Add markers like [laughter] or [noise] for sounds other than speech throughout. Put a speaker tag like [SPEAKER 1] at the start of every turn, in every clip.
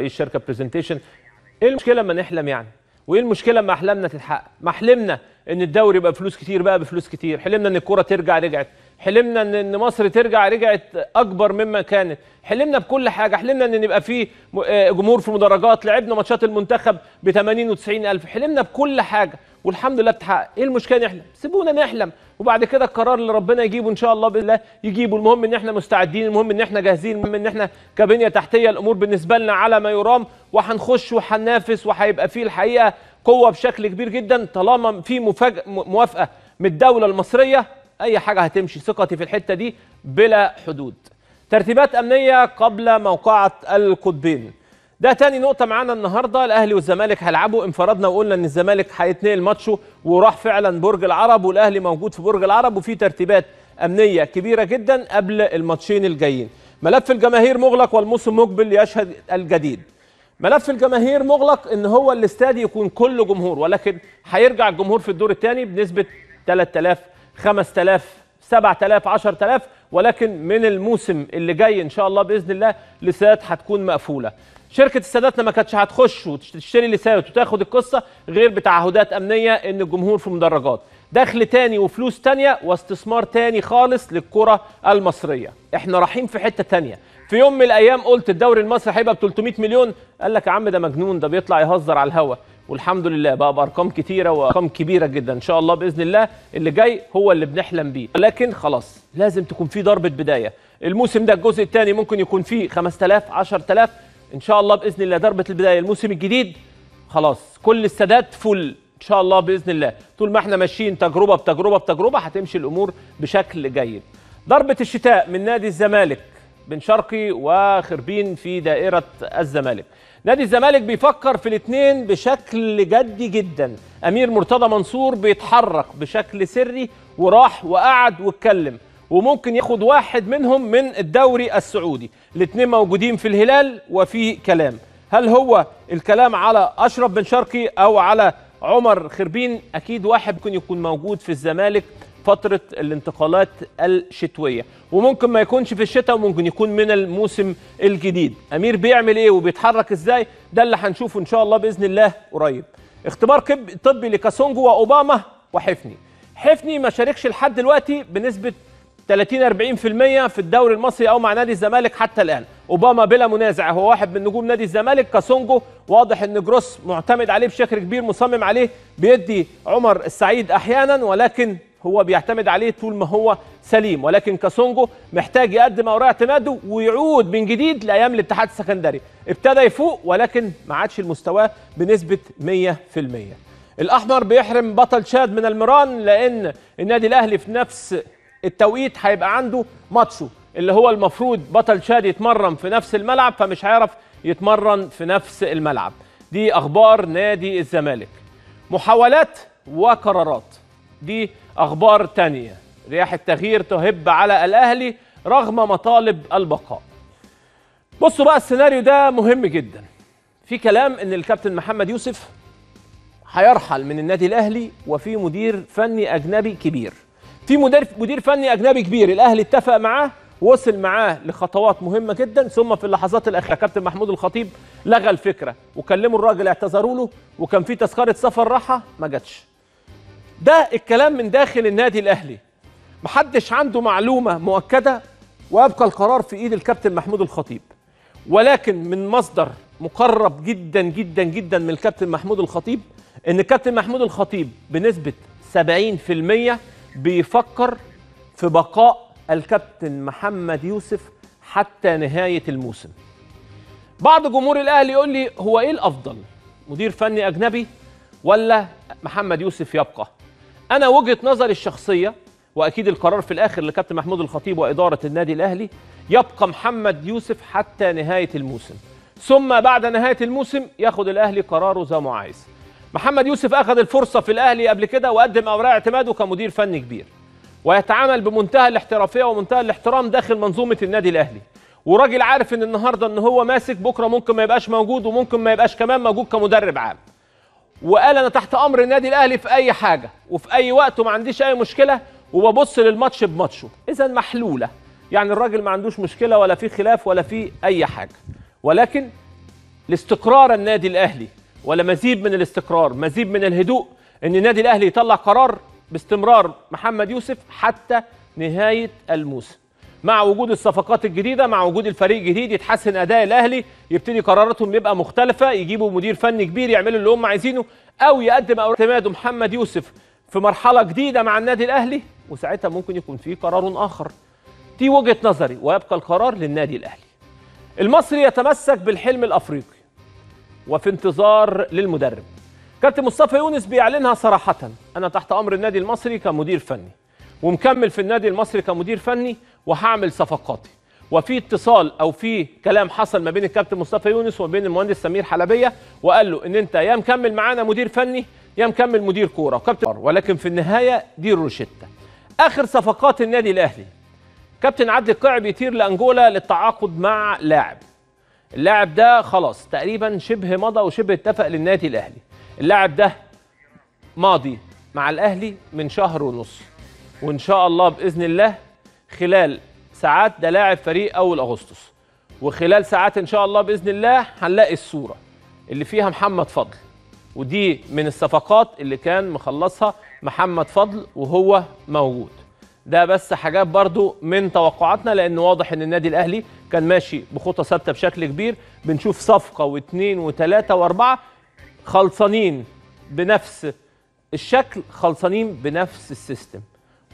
[SPEAKER 1] رئيس شركه برزنتيشن ايه المشكله اما نحلم يعني وايه المشكله اما احلامنا تتحقق ما حلمنا ان الدوري يبقى بفلوس كتير بقى بفلوس كتير حلمنا ان الكوره ترجع رجعت حلمنا ان مصر ترجع رجعت اكبر مما كانت حلمنا بكل حاجه حلمنا ان يبقى في آه، جمهور في مدرجات لعبنا ماتشات المنتخب ب 80 و 90 الف حلمنا بكل حاجه والحمد لله اتحقق ايه المشكله نحلم سيبونا نحلم وبعد كده القرار اللي ربنا يجيبه ان شاء الله بالله يجيبه المهم ان احنا مستعدين المهم ان احنا جاهزين المهم ان احنا كبنيه تحتيه الامور بالنسبه لنا على ما يرام وهنخش وهننافس وهيبقى فيه الحقيقه قوه بشكل كبير جدا طالما في مفاجاه موافقه من الدوله المصريه اي حاجه هتمشي ثقتي في الحته دي بلا حدود ترتيبات امنيه قبل موقعه القطبين ده تاني نقطة معانا النهاردة الأهلي والزمالك هيلعبوا انفردنا وقلنا إن الزمالك هيتنقل ماتشه وراح فعلا برج العرب والأهلي موجود في برج العرب وفي ترتيبات أمنية كبيرة جدا قبل الماتشين الجايين ملف الجماهير مغلق والموسم مقبل يشهد الجديد ملف الجماهير مغلق إن هو الاستاد يكون كله جمهور ولكن هيرجع الجمهور في الدور الثاني بنسبة 3000 5000 7000 10000 ولكن من الموسم اللي جاي ان شاء الله باذن الله لسات هتكون مقفوله شركه السادات ما كانتش هتخش وتشتري لسات وتاخد القصه غير بتعهدات امنيه ان الجمهور في مدرجات دخل تاني وفلوس تانية واستثمار تاني خالص للكرة المصرية احنا رايحين في حتة تانية في يوم من الايام قلت الدوري المصري هيبقى ب 300 مليون قال لك يا عم ده مجنون ده بيطلع يهزر على الهوا والحمد لله بقى بارقام كتيره وارقام كبيره جدا ان شاء الله باذن الله اللي جاي هو اللي بنحلم بيه لكن خلاص لازم تكون في ضربه بدايه الموسم ده الجزء الثاني ممكن يكون فيه 5000 10000 ان شاء الله باذن الله ضربه البدايه الموسم الجديد خلاص كل السادات فل ان شاء الله باذن الله طول ما احنا ماشيين تجربه بتجربه بتجربه هتمشي الامور بشكل جيد ضربه الشتاء من نادي الزمالك بن شرقي وخربين في دائره الزمالك نادي الزمالك بيفكر في الاثنين بشكل جدي جدا امير مرتضى منصور بيتحرك بشكل سري وراح وقعد واتكلم وممكن ياخد واحد منهم من الدوري السعودي الاثنين موجودين في الهلال وفي كلام هل هو الكلام على اشرف بن شرقي او على عمر خربين اكيد واحد ممكن يكون موجود في الزمالك فتره الانتقالات الشتويه وممكن ما يكونش في الشتاء وممكن يكون من الموسم الجديد امير بيعمل ايه وبيتحرك ازاي ده اللي هنشوفه ان شاء الله باذن الله قريب اختبار طبي لكاسونجو واوباما وحفني حفني ما شاركش لحد دلوقتي بنسبه 30 40% في الدوري المصري او مع نادي الزمالك حتى الان اوباما بلا منازع هو واحد من نجوم نادي الزمالك كاسونجو واضح ان جروس معتمد عليه بشكل كبير مصمم عليه بيدي عمر السعيد احيانا ولكن هو بيعتمد عليه طول ما هو سليم ولكن كاسونجو محتاج يقدم اوراق اعتماده ويعود من جديد لايام الاتحاد السكندري ابتدى يفوق ولكن ما عادش المستوى بنسبه 100% الاحمر بيحرم بطل شاد من المران لان النادي الاهلي في نفس التوقيت هيبقى عنده ماتشو اللي هو المفروض بطل شاد يتمرن في نفس الملعب فمش هيعرف يتمرن في نفس الملعب دي اخبار نادي الزمالك محاولات وقرارات دي أخبار تانية رياح التغيير تهب على الأهلي رغم مطالب البقاء بصوا بقى السيناريو ده مهم جدا في كلام ان الكابتن محمد يوسف هيرحل من النادي الاهلي وفي مدير فني اجنبي كبير في مدير مدير فني اجنبي كبير الاهلي اتفق معاه وصل معاه لخطوات مهمه جدا ثم في اللحظات الاخيره كابتن محمود الخطيب لغى الفكره وكلموا الراجل اعتذروا له وكان في تذكره سفر راحه ما جاتش ده الكلام من داخل النادي الاهلي محدش عنده معلومه مؤكده ويبقى القرار في ايد الكابتن محمود الخطيب ولكن من مصدر مقرب جدا جدا جدا من الكابتن محمود الخطيب ان الكابتن محمود الخطيب بنسبه 70% بيفكر في بقاء الكابتن محمد يوسف حتى نهايه الموسم بعض جمهور الاهلي يقول لي هو ايه الافضل مدير فني اجنبي ولا محمد يوسف يبقى انا وجهه نظري الشخصيه واكيد القرار في الاخر لكابتن محمود الخطيب واداره النادي الاهلي يبقى محمد يوسف حتى نهايه الموسم ثم بعد نهايه الموسم ياخد الاهلي قراره زي ما عايز محمد يوسف اخذ الفرصه في الاهلي قبل كده وقدم اوراق اعتماده كمدير فني كبير ويتعامل بمنتهى الاحترافيه ومنتهى الاحترام داخل منظومه النادي الاهلي وراجل عارف ان النهارده ان هو ماسك بكره ممكن ما يبقاش موجود وممكن ما يبقاش كمان موجود كمدرب عام وقال انا تحت امر النادي الاهلي في اي حاجه وفي اي وقت وما عنديش اي مشكله وببص للماتش بماتشه اذا محلوله يعني الراجل ما عندوش مشكله ولا في خلاف ولا في اي حاجه ولكن لاستقرار النادي الاهلي ولا مزيد من الاستقرار مزيد من الهدوء ان النادي الاهلي يطلع قرار باستمرار محمد يوسف حتى نهايه الموسم مع وجود الصفقات الجديده مع وجود الفريق الجديد يتحسن اداء الاهلي يبتدي قراراتهم يبقى مختلفه يجيبوا مدير فني كبير يعملوا اللي هم عايزينه او يقدم اعتماده محمد يوسف في مرحله جديده مع النادي الاهلي وساعتها ممكن يكون في قرار اخر دي وجهه نظري ويبقى القرار للنادي الاهلي المصري يتمسك بالحلم الافريقي وفي انتظار للمدرب كابتن مصطفى يونس بيعلنها صراحه انا تحت امر النادي المصري كمدير فني ومكمل في النادي المصري كمدير فني وهعمل صفقاتي وفي اتصال او في كلام حصل ما بين الكابتن مصطفى يونس وما بين المهندس سمير حلبيه وقال له ان انت يا مكمل معانا مدير فني يا مكمل مدير كوره وكابتن ولكن في النهايه دي الروشتة اخر صفقات النادي الاهلي كابتن عدلي القاع بيطير لانجولا للتعاقد مع لاعب اللاعب ده خلاص تقريبا شبه مضى وشبه اتفق للنادي الاهلي اللاعب ده ماضي مع الاهلي من شهر ونص وان شاء الله باذن الله خلال ساعات ده لاعب فريق اول اغسطس وخلال ساعات ان شاء الله باذن الله هنلاقي الصوره اللي فيها محمد فضل ودي من الصفقات اللي كان مخلصها محمد فضل وهو موجود ده بس حاجات برضو من توقعاتنا لان واضح ان النادي الاهلي كان ماشي بخطى ثابته بشكل كبير بنشوف صفقه واثنين وثلاثه واربعه خلصانين بنفس الشكل خلصانين بنفس السيستم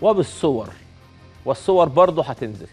[SPEAKER 1] وبالصور والصور برضه هتنزل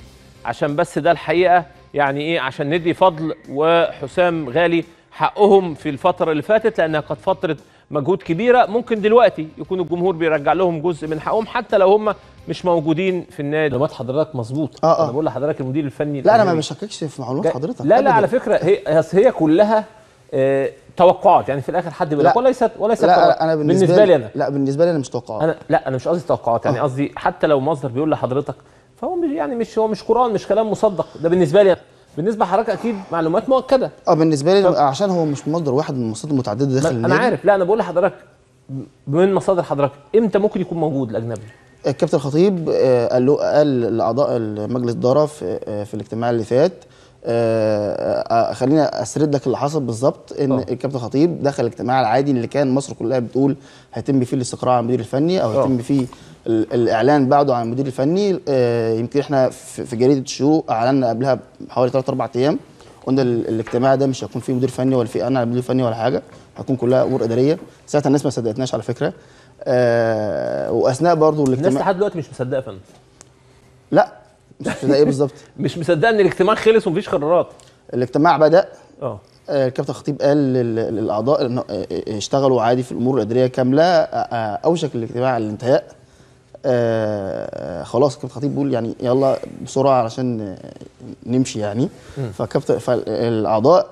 [SPEAKER 1] عشان بس ده الحقيقه يعني ايه عشان ندي فضل وحسام غالي حقهم في الفتره اللي فاتت لانها كانت فتره مجهود كبيره ممكن دلوقتي يكون الجمهور بيرجع لهم جزء من حقهم حتى لو هم مش موجودين في النادي معلومات حضرتك مظبوط آه آه. انا بقول لحضرتك المدير الفني لا انا ما
[SPEAKER 2] بشككش في معلومات حضرتك لا لا على
[SPEAKER 1] فكره هي هي كلها آه توقعات يعني في الاخر حد بيقول وليست وليست لا, لا انا بالنسبه, بالنسبة لي, انا
[SPEAKER 2] لا بالنسبه لي انا
[SPEAKER 1] مش توقعات انا لا انا مش قصدي توقعات يعني آه. قصدي حتى لو مصدر بيقول لحضرتك فهو يعني مش هو مش قران مش كلام مصدق ده بالنسبه لي بالنسبه لحضرتك اكيد معلومات مؤكده
[SPEAKER 2] اه بالنسبه لي ف... عشان هو مش مصدر واحد من المصادر المتعدده داخل انا عارف
[SPEAKER 1] لا انا بقول لحضرتك من مصادر حضرتك امتى ممكن يكون موجود الاجنبي
[SPEAKER 2] الكابتن الخطيب آه، قال له قال لاعضاء المجلس الاداره في آه، الاجتماع اللي فات آه،, آه خليني اسرد لك اللي حصل بالظبط ان اه. الكابتن خطيب دخل الاجتماع العادي اللي كان مصر كلها بتقول هيتم فيه الاستقرار عن المدير الفني او هيتم اه. فيه الاعلان بعده عن المدير الفني آه يمكن احنا في جريده الشروق اعلنا قبلها حوالي 3 4 ايام قلنا الاجتماع ده مش هيكون فيه مدير فني ولا فيه انا مدير فني ولا حاجه هتكون كلها امور اداريه ساعتها الناس ما صدقتناش على فكره آه واثناء برضه الاجتماع الناس لحد
[SPEAKER 1] دلوقتي مش مصدقه فندم
[SPEAKER 2] لا مش ده ايه بالظبط [laughs] مش مصدق ان الاجتماع خلص ومفيش قرارات الاجتماع بدا اه, آه، الكابتن خطيب قال للاعضاء آه، آه، اشتغلوا عادي في الامور الاداريه كامله اوشك الاجتماع الانتهاء آه خلاص كابتن خطيب بيقول يعني يلا بسرعه علشان نمشي يعني فكابتن فالاعضاء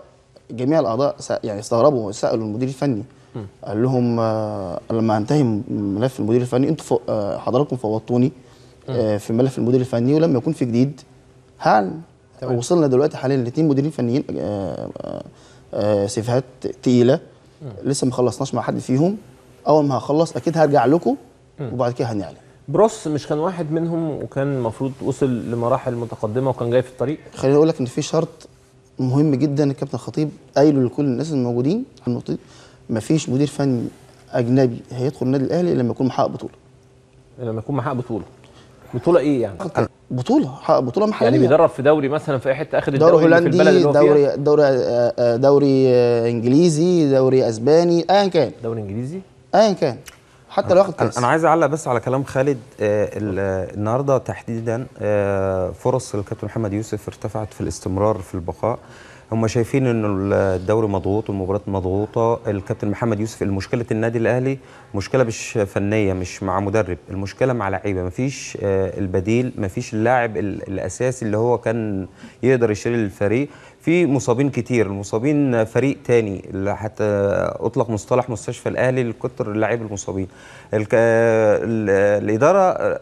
[SPEAKER 2] جميع الاعضاء يعني استغربوا سالوا المدير الفني قال لهم آه لما انتهي ملف المدير الفني انتوا حضراتكم فوضتوني آه، في ملف المدير الفني ولما يكون في جديد هعلن وصلنا دلوقتي حاليا لاثنين مديرين فنيين آه، آه، سيفهات تقيله لسه ما خلصناش مع حد فيهم اول ما هخلص اكيد هرجع لكم وبعد كده هنعلن بروس مش كان واحد منهم وكان المفروض وصل لمراحل
[SPEAKER 1] متقدمه وكان جاي في الطريق
[SPEAKER 2] خليني اقول لك ان في شرط مهم جدا الكابتن الخطيب قايله لكل الناس الموجودين النقطه مفيش مدير فني اجنبي هيدخل النادي الاهلي لما يكون
[SPEAKER 1] محقق بطوله لما يكون محقق بطوله بطوله ايه يعني بطوله بطوله محليه يعني بيدرب في دوري مثلا في اي حته اخد الدوري دوري هولندي في البلد دوري
[SPEAKER 2] دوري آه، آه، دوري آه، انجليزي دوري اسباني ايا آه كان دوري انجليزي ايا آه كان حتى لو واخد كاس
[SPEAKER 3] انا عايز اعلق بس على كلام خالد آه النهارده تحديدا فرص الكابتن محمد يوسف ارتفعت في الاستمرار في البقاء هم شايفين انه الدوري مضغوط والمباريات مضغوطه الكابتن محمد يوسف المشكله النادي الاهلي مشكله مش فنيه مش مع مدرب المشكله مع لعيبه مفيش آه، البديل مفيش اللاعب الاساسي اللي هو كان يقدر يشيل الفريق في مصابين كتير المصابين فريق تاني اللي حتى اطلق مصطلح مستشفى الاهلي لكتر اللاعب المصابين آه، آه، الاداره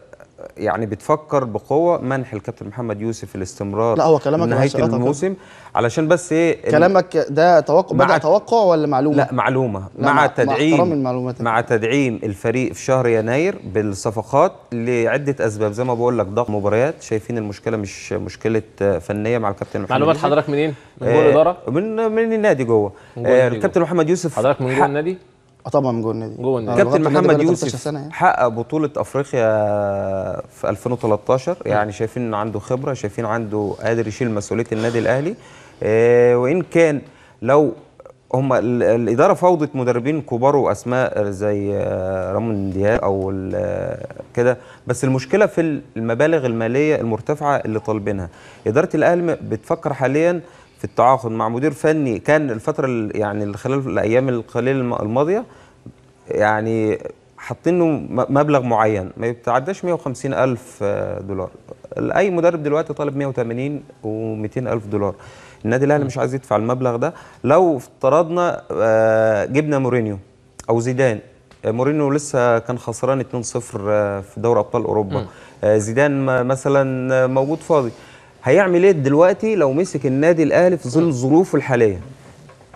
[SPEAKER 3] يعني بتفكر بقوه منح الكابتن محمد يوسف الاستمرار لا هو كلامك نهايه الموسم علشان بس ايه كلامك
[SPEAKER 2] ده توقع بدا توقع ولا معلومه لا معلومه لا مع, مع تدعيم
[SPEAKER 3] مع, مع تدعيم الفريق في شهر يناير بالصفقات لعده اسباب زي ما بقول لك ضغط مباريات شايفين المشكله مش مشكله فنيه مع الكابتن محمد معلومات حضرتك منين من جوه آه، الاداره من من النادي جوه آه، الكابتن محمد يوسف حضرتك مدير النادي اه طبعا جوه النادي جوه النادي آه، كابتن محمد يوسف يعني. حقق بطوله افريقيا في 2013 يعني شايفين ان عنده خبره شايفين عنده قادر يشيل مسؤوليه النادي الاهلي آه، وان كان لو هم الاداره فوضت مدربين كبار واسماء زي آه، رامون دياب او كده بس المشكله في المبالغ الماليه المرتفعه اللي طالبينها اداره الاهلي بتفكر حاليا في التعاقد مع مدير فني كان الفتره يعني خلال الايام القليله الماضيه يعني حاطين له مبلغ معين ما يتعداش 150 ألف آه، دولار أي مدرب دلوقتي طالب 180 و200 ألف دولار النادي الأهلي مش عايز يدفع المبلغ ده لو افترضنا آه، جبنا مورينيو أو زيدان آه، مورينيو لسه كان خسران 2-0 في دوري أبطال أوروبا زيدان مثلا موجود فاضي هيعمل ايه دلوقتي لو مسك النادي الاهلي في ظل ظروفه الحاليه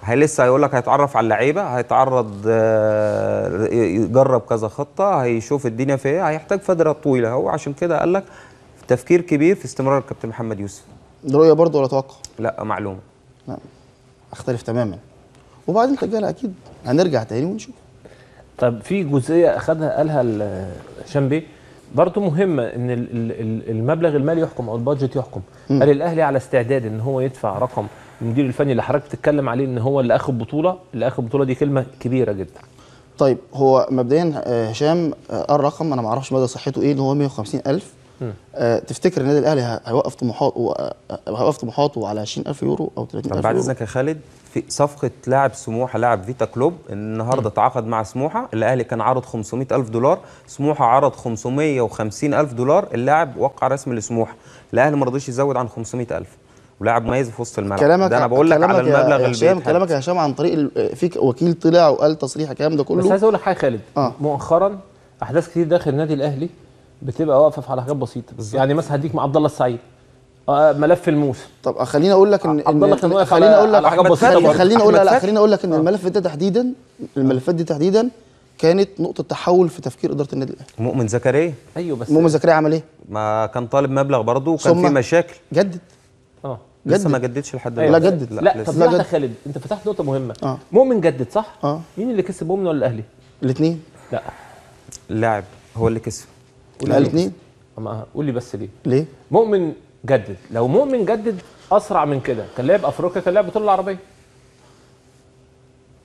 [SPEAKER 3] هي لسه هيقول لك هيتعرف على اللعيبه هيتعرض آه، يجرب كذا خطه هيشوف الدنيا في ايه هيحتاج فتره طويله هو عشان كده قال لك تفكير كبير في استمرار الكابتن محمد يوسف رؤيه برضه ولا توقع لا معلومه لا اختلف تماما
[SPEAKER 1] وبعدين تجاهل اكيد هنرجع تاني ونشوف طب في جزئيه اخذها قالها هشام بيه برضه مهمه ان المبلغ المالي يحكم او البادجت يحكم م. هل الاهلي على استعداد ان هو يدفع رقم المدير الفني اللي حضرتك بتتكلم عليه ان هو اللي اخد بطوله اللي اخد بطوله دي كلمه كبيره جدا
[SPEAKER 2] طيب هو مبدئيا آه، هشام آه، قال رقم انا ما اعرفش مدى صحته ايه اللي هو 150 الف آه تفتكر النادي الاهلي هيوقف
[SPEAKER 3] طموحاته آه، هيوقف طموحاته على 20000 يورو او 30000 يورو بعد اذنك يا خالد في صفقه لاعب سموحه لاعب فيتا كلوب النهارده تعاقد مع سموحه الاهلي كان عرض 500000 دولار سموحه عرض 550000 دولار اللاعب وقع رسمي لسموحه الاهلي ما رضيش يزود عن 500000 ولاعب مميز في وسط الملعب كلامك ده انا بقول لك على المبلغ اللي هشام كلامك
[SPEAKER 2] يا هشام عن طريق فيك وكيل طلع وقال تصريح الكلام ده كله بس عايز اقول
[SPEAKER 1] لك حاجه خالد آه. مؤخرا احداث كتير داخل النادي الاهلي بتبقى واقفه على حاجات بسيطه بالزبط. يعني مثلا هديك مع عبد الله السعيد آه، آه، ملف الموسم طب آه، خليني اقول لك ان خليني اقول لك حاجات بسيطه خليني اقول لا
[SPEAKER 2] خليني اقول لك ان الملف ده تحديدا الملفات دي تحديدا كانت نقطه تحول في تفكير اداره النادي
[SPEAKER 3] الاهلي مؤمن زكريا ايوه بس مؤمن زكريا عمل ايه ما كان طالب مبلغ برضه وكان في مشاكل
[SPEAKER 1] جدد اه
[SPEAKER 3] جدد. لسه ما جددش لحد أيوة. دلوقتي أيوة. لا جدد لا, لا طب لا جدد.
[SPEAKER 1] خالد انت فتحت نقطه مهمه آه. مؤمن جدد صح اه مين اللي كسب مؤمن ولا الاهلي الاثنين لا
[SPEAKER 3] اللاعب هو اللي كسب قول الاهلي
[SPEAKER 1] اما قول لي بس ليه ليه مؤمن جدد لو مؤمن جدد اسرع من كده كان لعب افريقيا كان لعب بطوله العربيه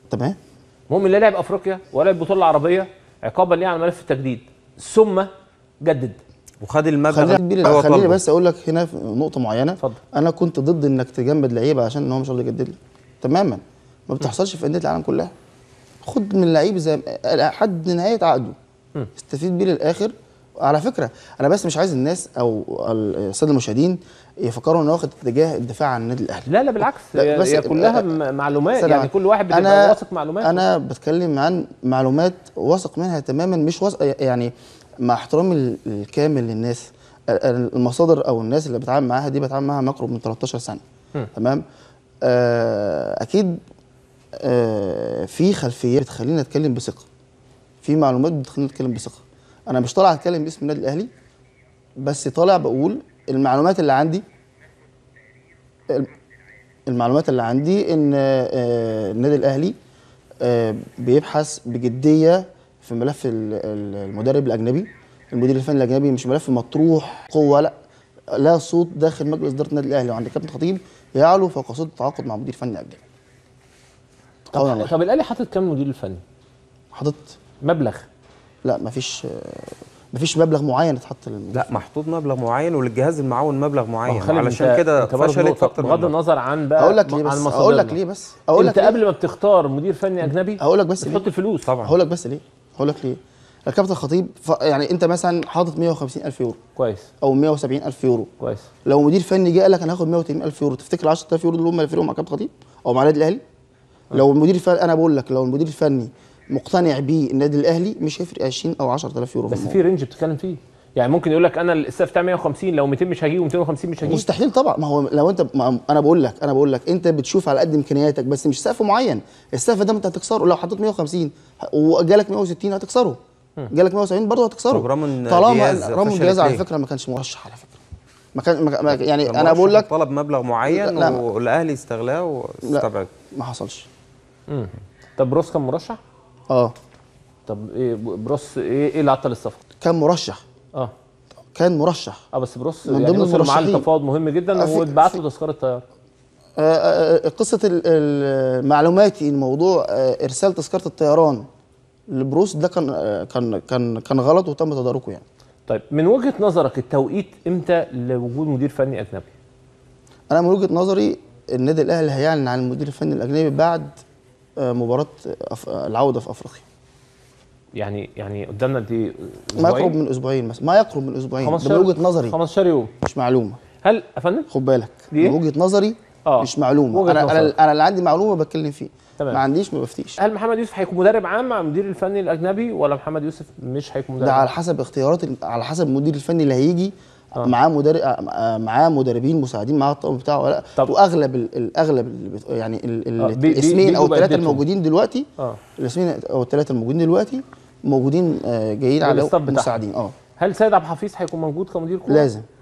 [SPEAKER 1] تمام مؤمن لا لعب افريقيا ولا لعب بطوله العربيه عقابا ليه على ملف التجديد ثم جدد وخد المبلغ خليني, خليني بس
[SPEAKER 2] اقول لك هنا في نقطه معينه فضل. انا كنت ضد انك تجمد لعيبه عشان ان هو مش الله يجدد لي تماما ما بتحصلش في انديه العالم كلها خد من لعيب زي حد نهايه عقده استفيد بيه للاخر على فكره انا بس مش عايز الناس او الساده المشاهدين يفكروا ان واخد اتجاه الدفاع عن النادي الاهلي لا لا بالعكس لا بس هي كلها
[SPEAKER 1] معلومات يعني كل واحد بيبقى واثق معلومات انا
[SPEAKER 2] بتكلم عن معلومات واثق منها تماما مش واثق يعني مع احترامي الكامل للناس المصادر او الناس اللي بتعامل معاها دي بتعامل معاها مقرب من 13 سنه تمام اكيد في خلفيات بتخليني اتكلم بثقه في معلومات بتخليني اتكلم بثقه انا مش طالع اتكلم باسم النادي الاهلي بس طالع بقول المعلومات اللي عندي المعلومات اللي عندي ان آه، النادي الاهلي آه، بيبحث بجديه في ملف المدرب الاجنبي المدير الفني الاجنبي مش ملف مطروح قوه لا لا صوت داخل مجلس اداره النادي الاهلي وعند كابتن خطيب يعلو فوق صوت التعاقد مع مدير فني اجنبي
[SPEAKER 1] طب, طب الاهلي حاطط كام مدير فني؟ حاطط مبلغ
[SPEAKER 2] لا مفيش
[SPEAKER 3] مفيش مبلغ معين اتحط لا محطوط مبلغ معين وللجهاز المعاون مبلغ معين علشان كده فشلت فقط بغض
[SPEAKER 1] النظر عن بقى اقول لك ليه بس اقول لك ليه بس اقول لك انت قبل
[SPEAKER 3] ما
[SPEAKER 2] بتختار مدير فني اجنبي اقول لك بس بتحط الفلوس طبعا اقول لك بس ليه اقول لك ليه ركبت الخطيب ف... يعني انت مثلا حاطط 150 الف يورو كويس او 170 الف يورو كويس لو مدير فني جه قال لك انا هاخد 180 الف يورو تفتكر 10000 يورو دول هم اللي فرقهم مع كابتن خطيب او مع النادي الاهلي آه. لو المدير الفني انا بقول لك لو المدير الفني مقتنع بيه النادي الاهلي مش هيفرق 20 او 10000 يورو بس في رينج بتتكلم فيه
[SPEAKER 1] يعني ممكن يقول لك انا السقف بتاع 150 لو 200 مش هجيبه 250 مش هجيبه مستحيل
[SPEAKER 2] طبعا ما هو لو انت ما انا بقول لك انا بقول لك انت بتشوف على قد امكانياتك بس مش سقف معين السقف ده انت هتكسره لو حطيت 150 وجالك 160 هتكسره جالك 170 برضه هتكسره طب رامون طالما رامون دياز على فكره ما كانش مرشح على فكره ما كان ما يعني
[SPEAKER 1] انا بقول لك
[SPEAKER 3] طلب مبلغ معين والاهلي استغلاه واستبعد ما حصلش
[SPEAKER 1] مم. طب روس كان مرشح؟
[SPEAKER 3] اه طب ايه بروس ايه ايه اللي عطل
[SPEAKER 1] الصفقه؟ كان مرشح اه
[SPEAKER 2] كان مرشح اه بس بروس من يعني وصلوا معاه تفاوض
[SPEAKER 1] مهم جدا آه واتبعت له تذكره طياره
[SPEAKER 2] آه،, آه،, آه قصه معلوماتي الموضوع آه، ارسال تذكره الطيران لبروس ده كان كان كان كان غلط وتم تداركه يعني طيب من وجهه نظرك التوقيت امتى لوجود مدير فني اجنبي؟ انا من وجهه نظري النادي الاهلي هيعلن عن المدير الفني الاجنبي بعد مباراه العوده في افريقيا
[SPEAKER 1] يعني يعني قدامنا دي إيه؟ ما يقرب
[SPEAKER 2] من اسبوعين مثلا ما يقرب من اسبوعين ده من وجهه نظري 15 يوم مش معلومه هل يا فندم خد بالك إيه؟ من وجهه نظري آه. مش معلومه انا نظر. انا اللي عندي معلومه بتكلم
[SPEAKER 1] فيه تمام. ما
[SPEAKER 2] عنديش ما بفتيش
[SPEAKER 1] هل محمد يوسف هيكون مدرب عام مع المدير الفني الاجنبي ولا محمد يوسف مش هيكون مدرب ده على
[SPEAKER 2] حسب اختيارات على حسب المدير الفني اللي هيجي آه. معاه مدرب آه، آه، معاه مدربين مساعدين معاه الطاقم بتاعه ولا طب واغلب الاغلب يعني آه، الاثنين او الثلاثه الموجودين دلوقتي آه. الاسمين او الثلاثه الموجودين دلوقتي موجودين جايين على مساعدين اه
[SPEAKER 1] هل سيد عبد الحفيظ هيكون موجود كمدير كوره؟ لازم